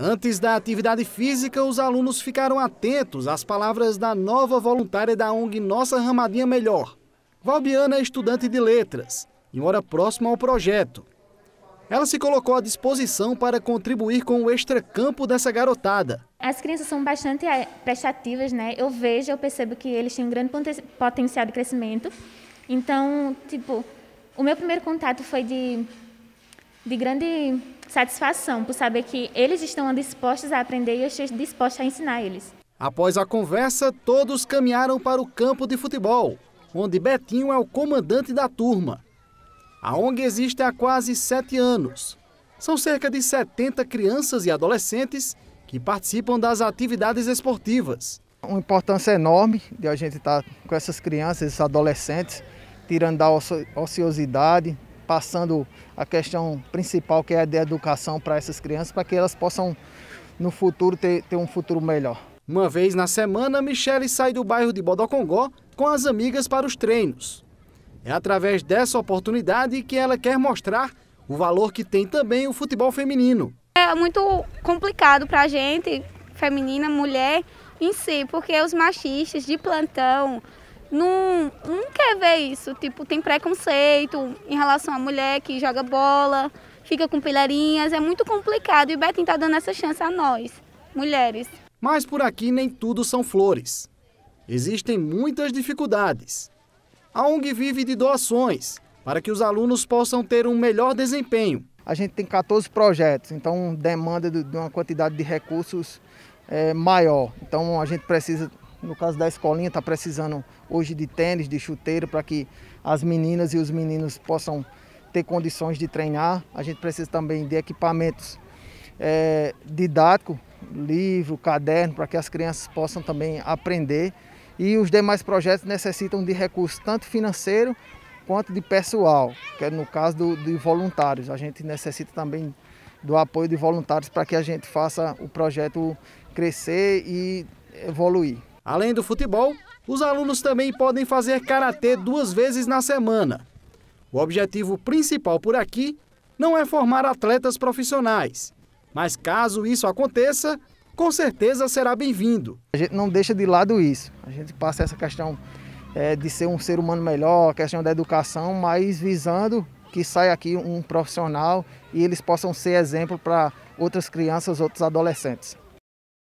Antes da atividade física, os alunos ficaram atentos às palavras da nova voluntária da ONG Nossa Ramadinha Melhor. Valbiana é estudante de letras e mora próxima ao projeto. Ela se colocou à disposição para contribuir com o extracampo dessa garotada. As crianças são bastante eh, prestativas, né? Eu vejo, eu percebo que eles têm um grande potencial de crescimento. Então, tipo, o meu primeiro contato foi de de grande satisfação por saber que eles estão dispostos a aprender e eu estou disposta a ensinar eles. Após a conversa, todos caminharam para o campo de futebol, onde Betinho é o comandante da turma. A ONG existe há quase sete anos. São cerca de 70 crianças e adolescentes que participam das atividades esportivas. Uma importância enorme de a gente estar com essas crianças, esses adolescentes, tirando da ociosidade, passando a questão principal que é a de educação para essas crianças, para que elas possam no futuro ter, ter um futuro melhor. Uma vez na semana, Michele sai do bairro de Bodocongó com as amigas para os treinos. É através dessa oportunidade que ela quer mostrar o valor que tem também o futebol feminino. É muito complicado para a gente, feminina, mulher, em si, porque os machistas de plantão, não, não quer ver isso. Tipo, tem preconceito em relação à mulher que joga bola, fica com pilheirinhas, é muito complicado e o Betinho está dando essa chance a nós, mulheres. Mas por aqui nem tudo são flores. Existem muitas dificuldades. A ONG vive de doações para que os alunos possam ter um melhor desempenho. A gente tem 14 projetos, então demanda de uma quantidade de recursos é, maior. Então a gente precisa no caso da escolinha, está precisando hoje de tênis, de chuteiro, para que as meninas e os meninos possam ter condições de treinar. A gente precisa também de equipamentos é, didáticos, livro, caderno, para que as crianças possam também aprender. E os demais projetos necessitam de recursos, tanto financeiro quanto de pessoal, que é no caso do, de voluntários. A gente necessita também do apoio de voluntários para que a gente faça o projeto crescer e evoluir. Além do futebol, os alunos também podem fazer karatê duas vezes na semana. O objetivo principal por aqui não é formar atletas profissionais, mas caso isso aconteça, com certeza será bem-vindo. A gente não deixa de lado isso. A gente passa essa questão é, de ser um ser humano melhor, a questão da educação, mas visando que saia aqui um profissional e eles possam ser exemplo para outras crianças, outros adolescentes.